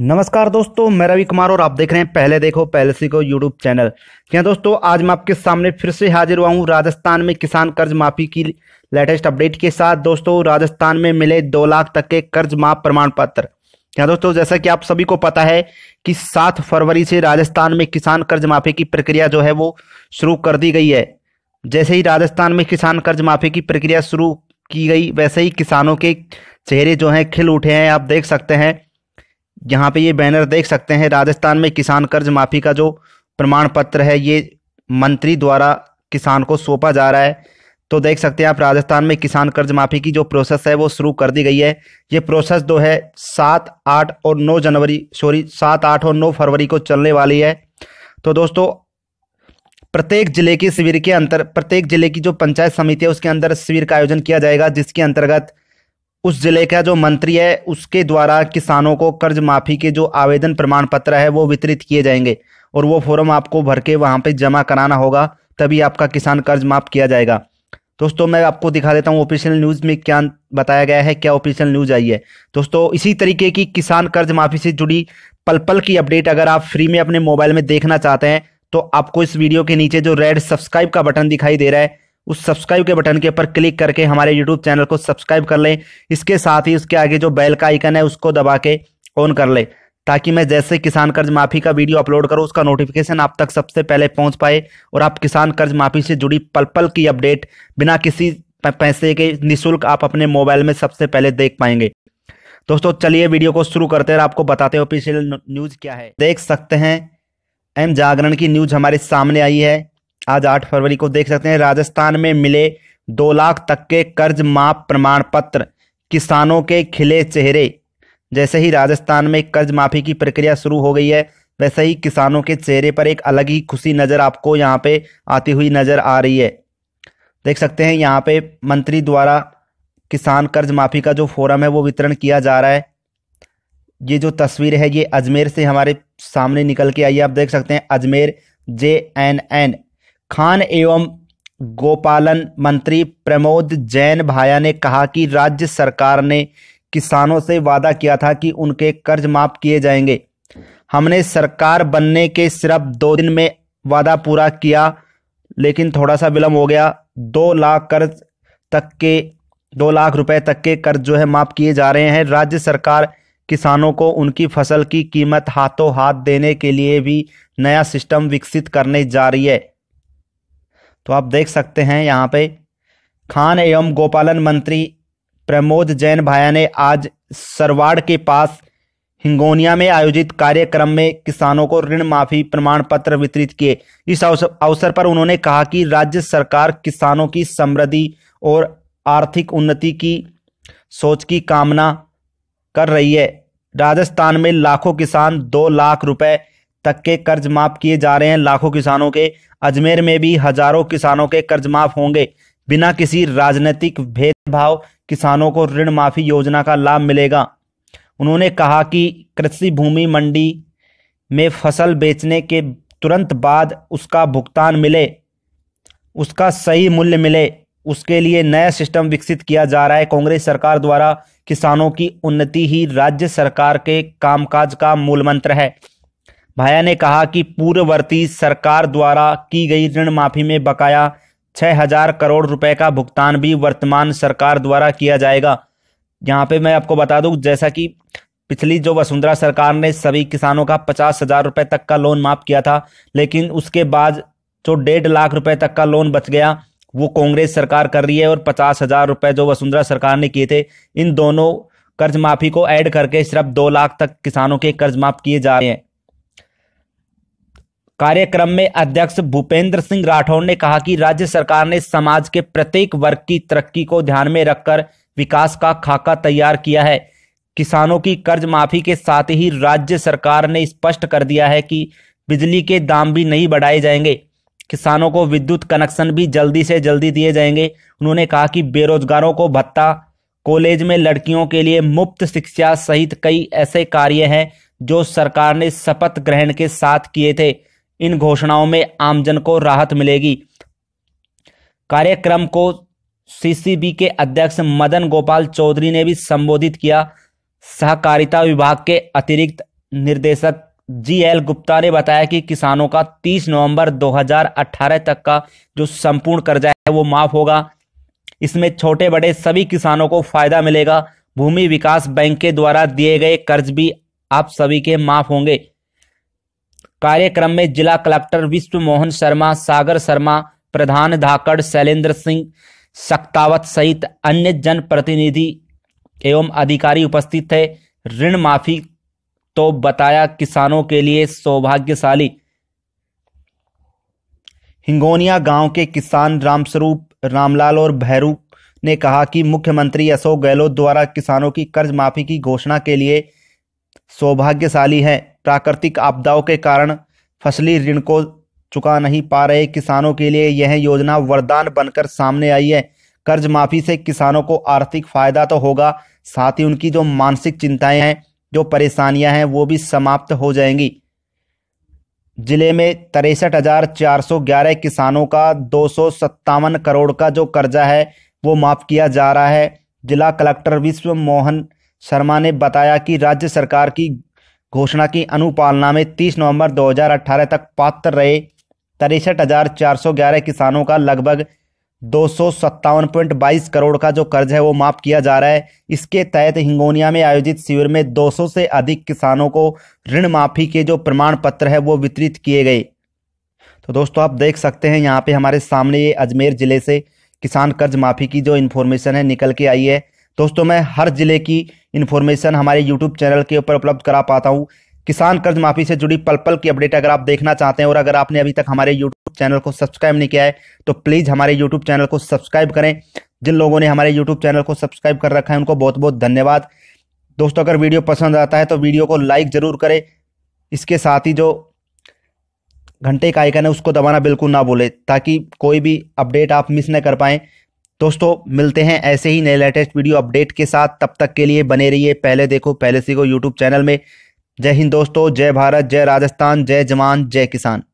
नमस्कार दोस्तों मैं रवि कुमार और आप देख रहे हैं पहले देखो पहले सीखो यूट्यूब चैनल क्या हाँ दोस्तों आज मैं आपके सामने फिर से हाजिर हुआ हूँ राजस्थान में किसान कर्ज माफी की लेटेस्ट अपडेट के साथ दोस्तों राजस्थान में मिले दो लाख तक के कर्ज माफ प्रमाण पत्र क्या हाँ दोस्तों जैसा कि आप सभी को पता है कि सात फरवरी से राजस्थान में किसान कर्ज माफी की प्रक्रिया जो है वो शुरू कर दी गई है जैसे ही राजस्थान में किसान कर्ज माफी की प्रक्रिया शुरू की गई वैसे ही किसानों के चेहरे जो हैं खिल उठे हैं आप देख सकते हैं यहाँ पे ये बैनर देख सकते हैं राजस्थान में किसान कर्ज माफ़ी का जो प्रमाण पत्र है ये मंत्री द्वारा किसान को सौंपा जा रहा है तो देख सकते हैं आप राजस्थान में किसान कर्ज माफ़ी की जो प्रोसेस है वो शुरू कर दी गई है ये प्रोसेस जो है सात आठ और नौ जनवरी सॉरी सात आठ और नौ फरवरी को चलने वाली है तो दोस्तों प्रत्येक जिले के शिविर के अंतर प्रत्येक जिले की जो पंचायत समिति है उसके अंदर शिविर का आयोजन किया जाएगा जिसके अंतर्गत उस जिले का जो मंत्री है उसके द्वारा किसानों को कर्ज माफ़ी के जो आवेदन प्रमाण पत्र है वो वितरित किए जाएंगे और वो फॉर्म आपको भर के वहाँ पर जमा कराना होगा तभी आपका किसान कर्ज माफ़ किया जाएगा दोस्तों मैं आपको दिखा देता हूँ ऑफिशियल न्यूज़ में क्या बताया गया है क्या ऑफिशियल न्यूज़ आई है दोस्तों इसी तरीके की किसान कर्ज माफ़ी से जुड़ी पल पल की अपडेट अगर आप फ्री में अपने मोबाइल में देखना चाहते हैं तो आपको इस वीडियो के नीचे जो रेड सब्सक्राइब का बटन दिखाई दे रहा है उस सब्सक्राइब के बटन के ऊपर क्लिक करके हमारे यूट्यूब चैनल को सब्सक्राइब कर लें इसके साथ ही उसके आगे जो बैल का आइकन है उसको दबा के ऑन कर लें ताकि मैं जैसे किसान कर्ज माफी का वीडियो अपलोड करूँ उसका नोटिफिकेशन आप तक सबसे पहले पहुंच पाए और आप किसान कर्ज माफी से जुड़ी पल पल की अपडेट बिना किसी पैसे के निःशुल्क आप अपने मोबाइल में सबसे पहले देख पाएंगे दोस्तों चलिए वीडियो को शुरू करते हैं आपको बताते हैं ऑफिशियल न्यूज़ क्या है देख सकते हैं एम जागरण की न्यूज़ हमारे सामने आई है आज आठ फरवरी को देख सकते हैं राजस्थान में मिले दो लाख तक के कर्ज माफ प्रमाण पत्र किसानों के खिले चेहरे जैसे ही राजस्थान में कर्ज माफी की प्रक्रिया शुरू हो गई है वैसे ही किसानों के चेहरे पर एक अलग ही खुशी नज़र आपको यहाँ पे आती हुई नज़र आ रही है देख सकते हैं यहाँ पे मंत्री द्वारा किसान कर्ज माफ़ी का जो फोरम है वो वितरण किया जा रहा है ये जो तस्वीर है ये अजमेर से हमारे सामने निकल के आई है आप देख सकते हैं Ajmer J N N Khan एवं गोपालन मंत्री प्रमोद जैन भाया ने कहा कि राज्य सरकार ने किसानों से वादा किया था कि उनके कर्ज माफ किए जाएंगे हमने सरकार बनने के सिर्फ दो दिन में वादा पूरा किया लेकिन थोड़ा सा विलम्ब हो गया दो लाख कर्ज तक के दो लाख रुपए तक के कर्ज जो है माफ किए जा रहे हैं राज्य सरकार किसानों को उनकी फसल की कीमत हाथों हाथ देने के लिए भी नया सिस्टम विकसित करने जा रही है तो आप देख सकते हैं यहाँ पे खान एवं गोपालन मंत्री प्रमोद जैन भाया ने आज सरवाड़ के पास हिंगोनिया में आयोजित कार्यक्रम में किसानों को ऋण माफी प्रमाण पत्र वितरित किए इस अवसर पर उन्होंने कहा कि राज्य सरकार किसानों की समृद्धि और आर्थिक उन्नति की सोच की कामना कर रही है राजस्थान में लाखों किसान दो लाख रुपए तक के कर्ज माफ किए जा रहे हैं लाखों किसानों के अजमेर में भी हजारों किसानों के कर्ज माफ होंगे बिना किसी राजनीतिक भेदभाव किसानों को ऋण माफी योजना का लाभ मिलेगा उन्होंने कहा कि कृषि भूमि मंडी में फसल बेचने के तुरंत बाद उसका भुगतान मिले उसका सही मूल्य मिले उसके लिए नया सिस्टम विकसित किया जा रहा है कांग्रेस सरकार द्वारा किसानों की उन्नति ही राज्य सरकार के कामकाज का मूल मंत्र है भाया ने कहा कि पूर्ववर्ती सरकार द्वारा की गई ऋण माफी में बकाया छह हजार करोड़ रुपए का भुगतान भी वर्तमान सरकार द्वारा किया जाएगा यहाँ पे मैं आपको बता दूं जैसा कि पिछली जो वसुंधरा सरकार ने सभी किसानों का पचास हजार रुपए तक का लोन माफ किया था लेकिन उसके बाद जो डेढ़ लाख रुपए तक का लोन बच गया वो कांग्रेस सरकार कर रही है और पचास हजार रुपए जो वसुंधरा सरकार ने किए थे इन दोनों कर्ज माफी को ऐड करके सिर्फ दो लाख तक किसानों के कर्ज माफ किए जा रहे हैं कार्यक्रम में अध्यक्ष भूपेंद्र सिंह राठौर ने कहा कि राज्य सरकार ने समाज के प्रत्येक वर्ग की तरक्की को ध्यान में रखकर विकास का खाका तैयार किया है किसानों की कर्ज माफी के साथ ही राज्य सरकार ने स्पष्ट कर दिया है कि बिजली के दाम भी नहीं बढ़ाए जाएंगे किसानों को विद्युत कनेक्शन भी जल्दी से जल्दी दिए जाएंगे उन्होंने कहा कि बेरोजगारों को भत्ता कॉलेज में लड़कियों के लिए मुफ्त शिक्षा सहित कई ऐसे कार्य हैं जो सरकार ने शपथ ग्रहण के साथ किए थे इन घोषणाओं में आमजन को राहत मिलेगी कार्यक्रम को सीसीबी के अध्यक्ष मदन गोपाल चौधरी ने भी संबोधित किया सहकारिता विभाग के अतिरिक्त निर्देशक जी एल गुप्ता ने बताया कि किसानों का 30 नवंबर 2018 तक का जो संपूर्ण कर्जा है वो माफ होगा इसमें छोटे बड़े सभी किसानों को फायदा मिलेगा भूमि विकास बैंक के द्वारा दिए गए कर्ज भी आप सभी के माफ होंगे कार्यक्रम में जिला कलेक्टर विश्व मोहन शर्मा सागर शर्मा प्रधान धाकड़ शैलेंद्र सिंह सक्तावत सहित अन्य जनप्रतिनिधि एवं अधिकारी उपस्थित थे ऋण माफी तो बताया किसानों के लिए सौभाग्यशाली हिंगोनिया गांव के किसान रामस्वरूप रामलाल और भैरू ने कहा कि मुख्यमंत्री अशोक गहलोत द्वारा किसानों की कर्ज माफी की घोषणा के लिए सौभाग्यशाली है प्राकृतिक आपदाओं के कारण फसली ऋण को चुका नहीं पा रहे किसानों के लिए यह योजना वरदान बनकर सामने आई है कर्ज माफी से किसानों को आर्थिक फायदा तो होगा साथ ही उनकी जो मानसिक चिंताएं हैं जो परेशानियां हैं वो भी समाप्त हो जाएंगी जिले में तिरसठ हजार चार सौ ग्यारह किसानों का दो सौ सत्तावन करोड़ का जो कर्जा है वो माफ किया जा रहा है जिला कलेक्टर विश्व मोहन शर्मा ने बताया कि राज्य सरकार की घोषणा की अनुपालना में 30 नवंबर 2018 तक पात्र रहे तिरसठ किसानों का लगभग दो करोड़ का जो कर्ज है वो माफ किया जा रहा है इसके तहत हिंगोनिया में आयोजित शिविर में 200 से अधिक किसानों को ऋण माफी के जो प्रमाण पत्र है वो वितरित किए गए तो दोस्तों आप देख सकते हैं यहाँ पे हमारे सामने ये अजमेर ज़िले से किसान कर्ज माफ़ी की जो इन्फॉर्मेशन है निकल के आई है दोस्तों मैं हर जिले की इन्फॉर्मेशन हमारे यूट्यूब चैनल के ऊपर उपलब्ध करा पाता हूँ किसान कर्ज माफी से जुड़ी पल पल की अपडेट अगर आप देखना चाहते हैं और अगर आपने अभी तक हमारे यूट्यूब चैनल को सब्सक्राइब नहीं किया है तो प्लीज़ हमारे यूट्यूब चैनल को सब्सक्राइब करें जिन लोगों ने हमारे यूट्यूब चैनल को सब्सक्राइब कर रखा है उनको बहुत बहुत धन्यवाद दोस्तों अगर वीडियो पसंद आता है तो वीडियो को लाइक ज़रूर करें इसके साथ ही जो घंटे का आइकन है उसको दबाना बिल्कुल ना भूलें ताकि कोई भी अपडेट आप मिस न कर पाएँ दोस्तों मिलते हैं ऐसे ही नए लेटेस्ट वीडियो अपडेट के साथ तब तक के लिए बने रहिए पहले देखो पहले सीखो यूट्यूब चैनल में जय हिंद दोस्तों जय भारत जय राजस्थान जय जवान जय किसान